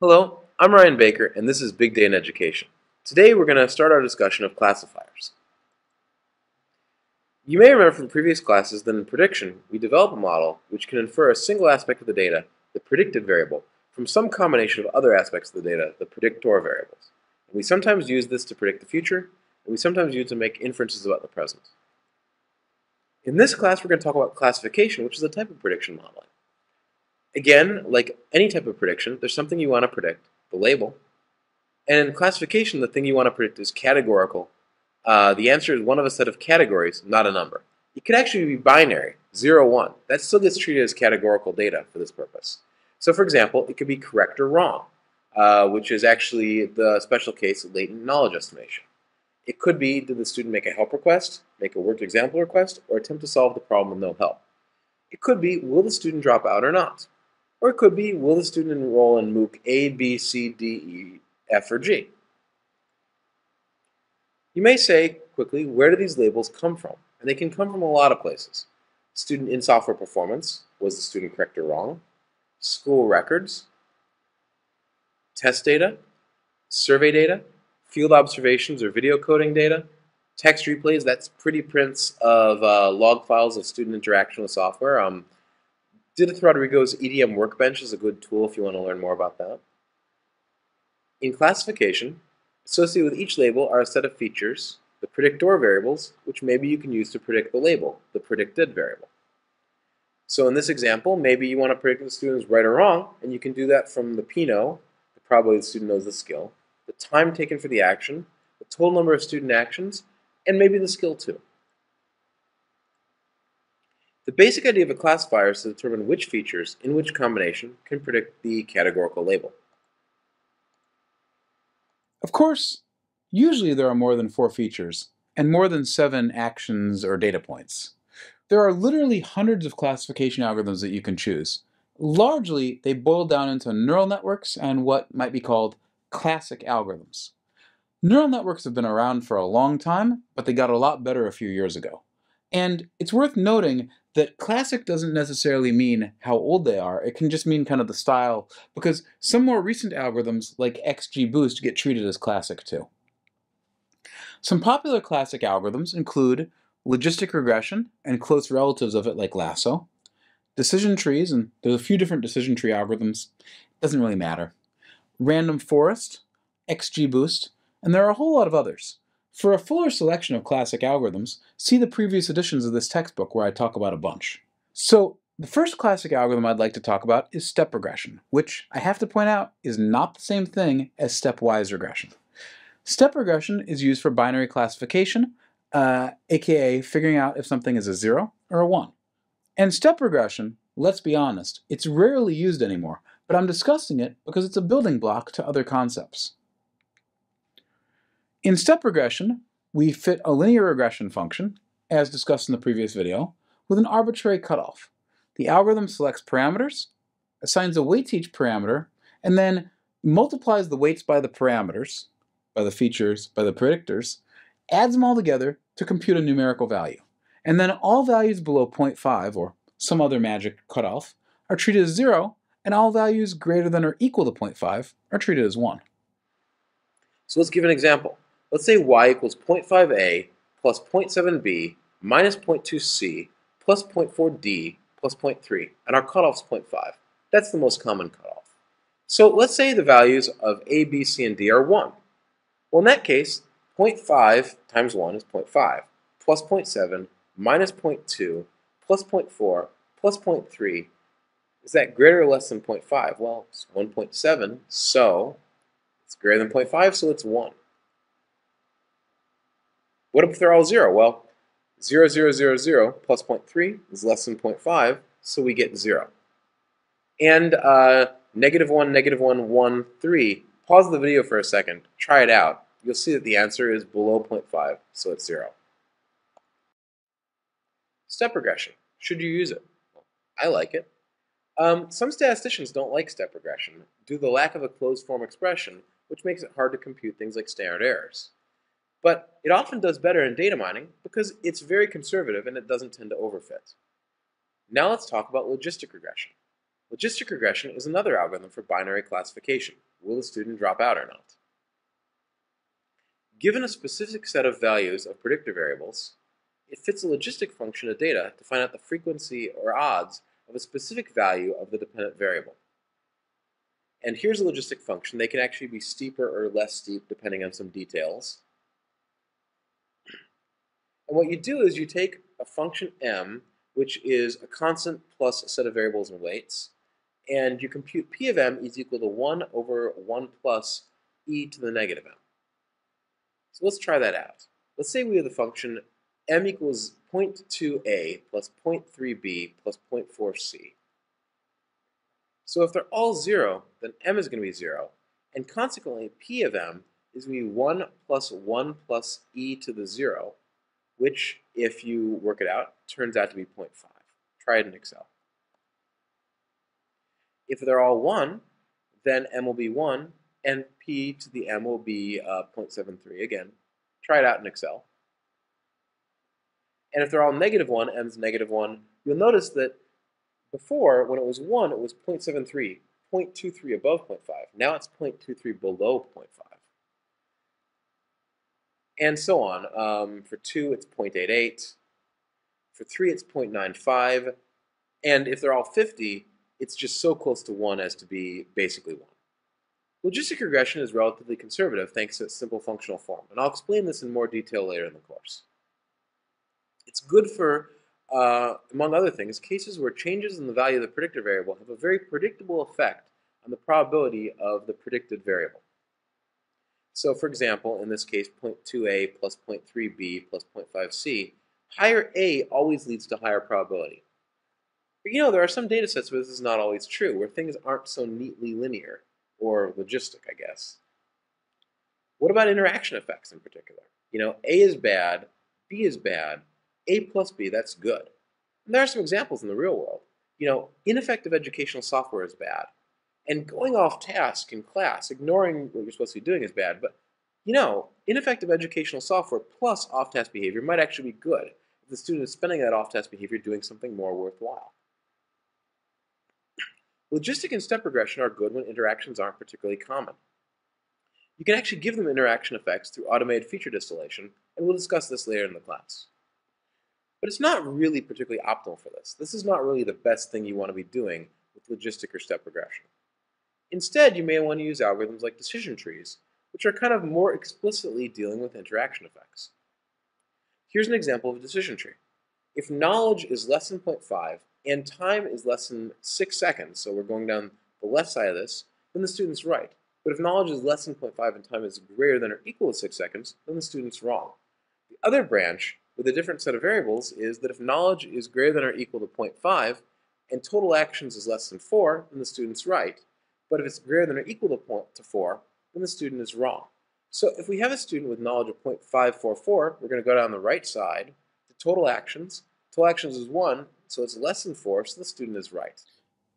Hello, I'm Ryan Baker and this is Big Day in Education. Today we're going to start our discussion of classifiers. You may remember from previous classes that in prediction we develop a model which can infer a single aspect of the data, the predicted variable, from some combination of other aspects of the data, the predictor variables. And we sometimes use this to predict the future, and we sometimes use it to make inferences about the present. In this class we're going to talk about classification, which is a type of prediction modeling. Again, like any type of prediction, there's something you want to predict, the label. And in classification, the thing you want to predict is categorical. Uh, the answer is one of a set of categories, not a number. It could actually be binary, 0, 1. That still gets treated as categorical data for this purpose. So for example, it could be correct or wrong, uh, which is actually the special case of latent knowledge estimation. It could be, did the student make a help request, make a worked example request, or attempt to solve the problem with no help? It could be, will the student drop out or not? Or it could be, will the student enroll in MOOC A, B, C, D, E, F, or G? You may say quickly, where do these labels come from? And they can come from a lot of places. Student in software performance, was the student correct or wrong? School records, test data, survey data, field observations or video coding data, text replays, that's pretty prints of uh, log files of student interaction with software. Um, Didith Rodrigo's EDM Workbench is a good tool if you want to learn more about that. In classification, associated with each label are a set of features, the predictor variables, which maybe you can use to predict the label, the predicted variable. So in this example, maybe you want to predict the student's right or wrong, and you can do that from the pino, the probability the student knows the skill, the time taken for the action, the total number of student actions, and maybe the skill too. The basic idea of a classifier is to determine which features, in which combination, can predict the categorical label. Of course, usually there are more than four features, and more than seven actions or data points. There are literally hundreds of classification algorithms that you can choose. Largely, they boil down into neural networks and what might be called classic algorithms. Neural networks have been around for a long time, but they got a lot better a few years ago. And it's worth noting that classic doesn't necessarily mean how old they are, it can just mean kind of the style, because some more recent algorithms like XGBoost get treated as classic too. Some popular classic algorithms include logistic regression and close relatives of it like lasso, decision trees, and there's a few different decision tree algorithms, it doesn't really matter, random forest, XGBoost, and there are a whole lot of others. For a fuller selection of classic algorithms, see the previous editions of this textbook where I talk about a bunch. So the first classic algorithm I'd like to talk about is step regression, which I have to point out is not the same thing as stepwise regression. Step regression is used for binary classification, uh, aka figuring out if something is a zero or a one. And step regression, let's be honest, it's rarely used anymore, but I'm discussing it because it's a building block to other concepts. In step regression, we fit a linear regression function, as discussed in the previous video, with an arbitrary cutoff. The algorithm selects parameters, assigns a weight to each parameter, and then multiplies the weights by the parameters, by the features, by the predictors, adds them all together to compute a numerical value. And then all values below 0.5, or some other magic cutoff, are treated as 0, and all values greater than or equal to 0.5 are treated as 1. So let's give an example. Let's say y equals 0.5a plus 0.7b minus 0.2c plus 0.4d plus 0.3, and our cutoff's 0.5. That's the most common cutoff. So let's say the values of a, b, c, and d are 1. Well, in that case, 0.5 times 1 is 0.5, plus 0.7 minus 0.2 plus 0.4 plus 0.3. Is that greater or less than 0.5? Well, it's 1.7, so it's greater than 0.5, so it's 1. What if they're all 0? Well, 0, 0, 0, 0 plus 0.3 is less than 0.5, so we get 0. And uh, negative 1, negative 1, 1, 3. Pause the video for a second. Try it out. You'll see that the answer is below 0.5, so it's 0. Step regression. Should you use it? I like it. Um, some statisticians don't like step regression due to the lack of a closed form expression, which makes it hard to compute things like standard errors. But it often does better in data mining because it's very conservative and it doesn't tend to overfit. Now let's talk about logistic regression. Logistic regression is another algorithm for binary classification. Will a student drop out or not? Given a specific set of values of predictor variables, it fits a logistic function of data to find out the frequency or odds of a specific value of the dependent variable. And here's a logistic function. They can actually be steeper or less steep depending on some details. And what you do is you take a function m, which is a constant plus a set of variables and weights, and you compute p of m is equal to 1 over 1 plus e to the negative m. So let's try that out. Let's say we have the function m equals 0.2a plus 0.3b plus 0.4c. So if they're all 0, then m is going to be 0, and consequently p of m is going to be 1 plus 1 plus e to the 0, which, if you work it out, turns out to be 0.5. Try it in Excel. If they're all 1, then m will be 1, and p to the m will be uh, 0.73 again. Try it out in Excel. And if they're all negative 1, m's negative 1, you'll notice that before, when it was 1, it was 0.73, 0.23 above 0.5. Now it's 0.23 below 0.5 and so on. Um, for 2, it's 0.88. For 3, it's 0.95. And if they're all 50, it's just so close to 1 as to be basically 1. Logistic regression is relatively conservative thanks to its simple functional form, and I'll explain this in more detail later in the course. It's good for, uh, among other things, cases where changes in the value of the predictor variable have a very predictable effect on the probability of the predicted variable. So for example, in this case, 0.2a plus 0.3b plus 0.5c, higher a always leads to higher probability. But you know, there are some data sets where this is not always true, where things aren't so neatly linear, or logistic, I guess. What about interaction effects in particular? You know, A is bad, B is bad, A plus B, that's good. And there are some examples in the real world. You know, ineffective educational software is bad. And going off task in class, ignoring what you're supposed to be doing is bad, but you know, ineffective educational software plus off-task behavior might actually be good if the student is spending that off-task behavior doing something more worthwhile. Logistic and step regression are good when interactions aren't particularly common. You can actually give them interaction effects through automated feature distillation, and we'll discuss this later in the class. But it's not really particularly optimal for this. This is not really the best thing you want to be doing with logistic or step regression. Instead, you may want to use algorithms like decision trees, which are kind of more explicitly dealing with interaction effects. Here's an example of a decision tree. If knowledge is less than 0.5 and time is less than 6 seconds, so we're going down the left side of this, then the student's right. But if knowledge is less than 0.5 and time is greater than or equal to 6 seconds, then the student's wrong. The other branch, with a different set of variables, is that if knowledge is greater than or equal to 0.5 and total actions is less than 4, then the student's right but if it's greater than or equal to 4, then the student is wrong. So if we have a student with knowledge of 0.544, we're going to go down the right side the total actions. Total actions is 1, so it's less than 4, so the student is right.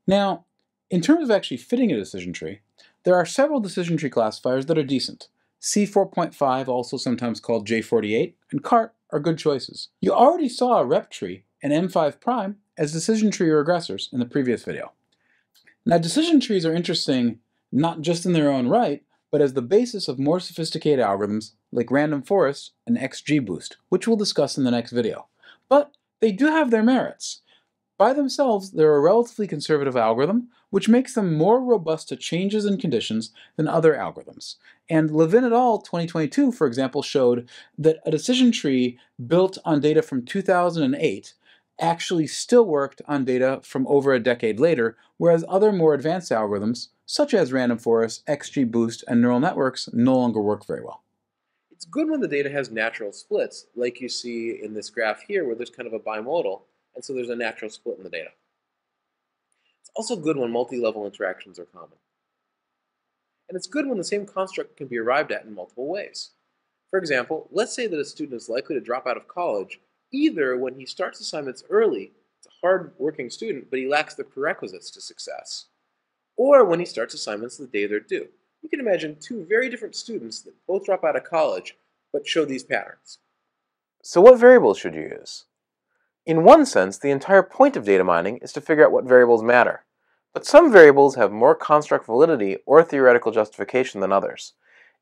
Now, in terms of actually fitting a decision tree, there are several decision tree classifiers that are decent. C4.5, also sometimes called J48, and CART are good choices. You already saw a rep tree and M5' prime as decision tree regressors in the previous video. Now, decision trees are interesting not just in their own right, but as the basis of more sophisticated algorithms like random forest and XGBoost, which we'll discuss in the next video. But they do have their merits. By themselves, they're a relatively conservative algorithm, which makes them more robust to changes in conditions than other algorithms. And Levin et al. 2022, for example, showed that a decision tree built on data from 2008 actually still worked on data from over a decade later, whereas other more advanced algorithms, such as random forest, XGBoost, and neural networks, no longer work very well. It's good when the data has natural splits, like you see in this graph here where there's kind of a bimodal, and so there's a natural split in the data. It's also good when multi-level interactions are common. And it's good when the same construct can be arrived at in multiple ways. For example, let's say that a student is likely to drop out of college either when he starts assignments early, it's a hard-working student, but he lacks the prerequisites to success, or when he starts assignments the day they're due. You can imagine two very different students that both drop out of college but show these patterns. So what variables should you use? In one sense, the entire point of data mining is to figure out what variables matter. But some variables have more construct validity or theoretical justification than others.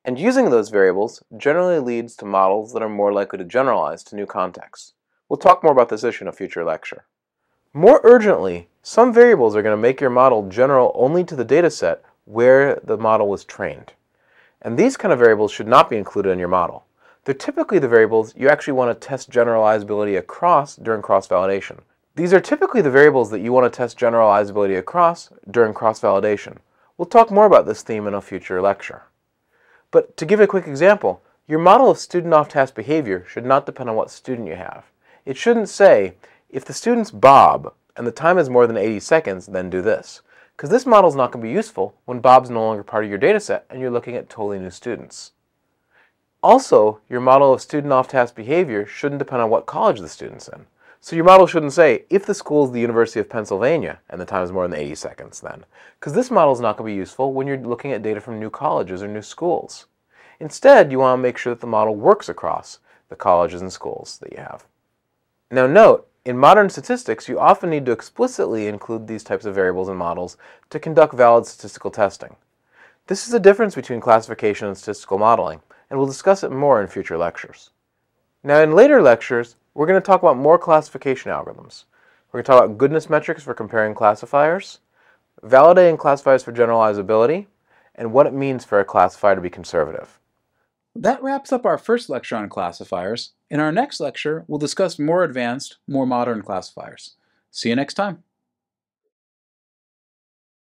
And using those variables generally leads to models that are more likely to generalize to new contexts. We'll talk more about this issue in a future lecture. More urgently, some variables are going to make your model general only to the dataset where the model was trained. And these kind of variables should not be included in your model. They're typically the variables you actually want to test generalizability across during cross-validation. These are typically the variables that you want to test generalizability across during cross-validation. We'll talk more about this theme in a future lecture. But to give a quick example, your model of student off-task behavior should not depend on what student you have. It shouldn't say, if the students bob and the time is more than 80 seconds, then do this. Because this model is not going to be useful when bob's no longer part of your data set and you're looking at totally new students. Also, your model of student off-task behavior shouldn't depend on what college the student's in. So your model shouldn't say, if the school is the University of Pennsylvania and the time is more than 80 seconds then. Because this model is not going to be useful when you're looking at data from new colleges or new schools. Instead, you want to make sure that the model works across the colleges and schools that you have. Now note, in modern statistics, you often need to explicitly include these types of variables in models to conduct valid statistical testing. This is the difference between classification and statistical modeling, and we'll discuss it more in future lectures. Now in later lectures, we're going to talk about more classification algorithms. We're going to talk about goodness metrics for comparing classifiers, validating classifiers for generalizability, and what it means for a classifier to be conservative. That wraps up our first lecture on classifiers. In our next lecture, we'll discuss more advanced, more modern classifiers. See you next time.